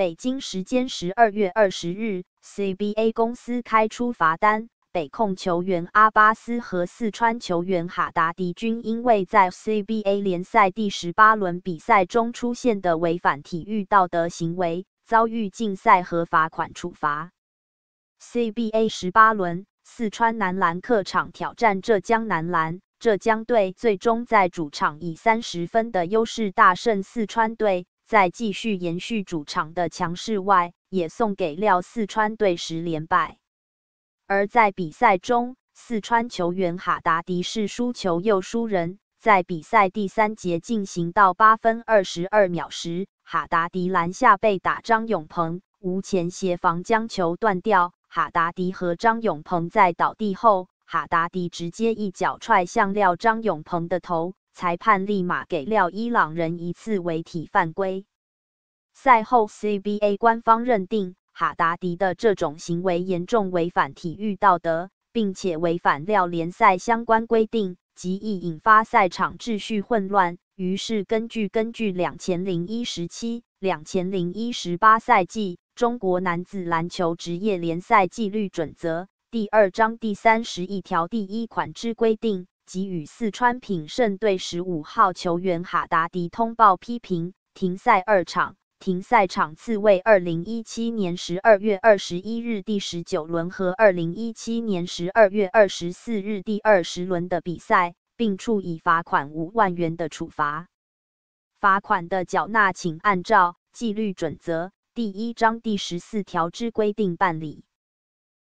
北京时间十二月二十日，CBA 公司开出罚单，北控球员阿巴斯和四川球员哈达迪均因为在 CBA 联赛第十八轮比赛中出现的违反体育道德行为，遭遇禁赛和罚款处罚。CBA 十八轮，四川男篮客场挑战浙江男篮，浙江队最终在主场以三十分的优势大胜四川队。在继续延续主场的强势外，也送给廖四川队十连败。而在比赛中，四川球员哈达迪是输球又输人。在比赛第三节进行到八分二十二秒时，哈达迪篮下被打，张永鹏无前协防将球断掉。哈达迪和张永鹏在倒地后，哈达迪直接一脚踹向廖张永鹏的头。裁判立马给廖伊朗人一次违体犯规。赛后，CBA 官方认定哈达迪的这种行为严重违反体育道德，并且违反廖联赛相关规定，极易引发赛场秩序混乱。于是，根据根据两千零一十七、两千零一十八赛季中国男子篮球职业联赛纪律准则第二章第三十一条第一款之规定。给予四川品胜队十五号球员哈达迪通报批评，停赛二场，停赛场次为二零一七年十二月二十一日第十九轮和二零一七年十二月二十四日第二十轮的比赛，并处以罚款五万元的处罚。罚款的缴纳，请按照《纪律准则》第一章第十四条之规定办理。